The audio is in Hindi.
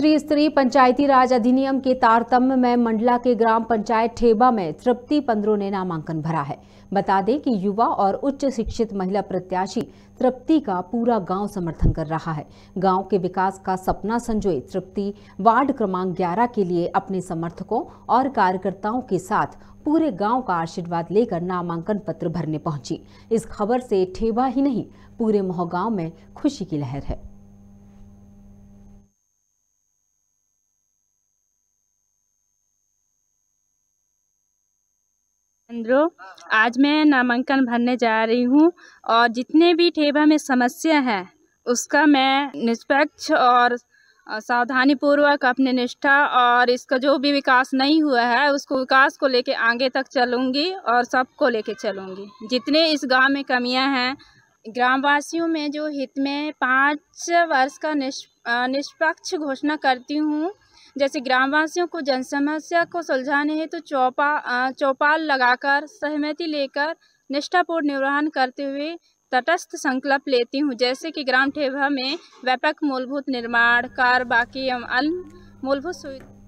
त्रिस्तरीय पंचायती राज अधिनियम के तारतम्य में मंडला के ग्राम पंचायत ठेबा में तृप्ति पंद्रो ने नामांकन भरा है बता दें कि युवा और उच्च शिक्षित महिला प्रत्याशी तृप्ति का पूरा गांव समर्थन कर रहा है गांव के विकास का सपना संजोए तृप्ति वार्ड क्रमांक 11 के लिए अपने समर्थकों और कार्यकर्ताओं के साथ पूरे गांव का आशीर्वाद लेकर नामांकन पत्र भरने पहुंची इस खबर से ठेबा ही नहीं पूरे मोहगांव में खुशी की लहर है केंद्रों आज मैं नामांकन भरने जा रही हूँ और जितने भी ठेबा में समस्या है उसका मैं निष्पक्ष और सावधानी पूर्वक अपने निष्ठा और इसका जो भी विकास नहीं हुआ है उसको विकास को लेके आगे तक चलूँगी और सबको लेके चलूँगी जितने इस गांव में कमियाँ हैं ग्रामवासियों में जो हित में पाँच वर्ष का निष्पक्ष घोषणा करती हूँ जैसे ग्रामवासियों को जन समस्या को सुलझाने हेतु तो चौपा चौपाल लगाकर सहमति लेकर निष्ठापूर्ण निर्वहन करते हुए तटस्थ संकल्प लेती हूँ जैसे कि ग्राम ठेभा में व्यापक मूलभूत निर्माण कार बाकी एवं अन्य मूलभूत सुविधा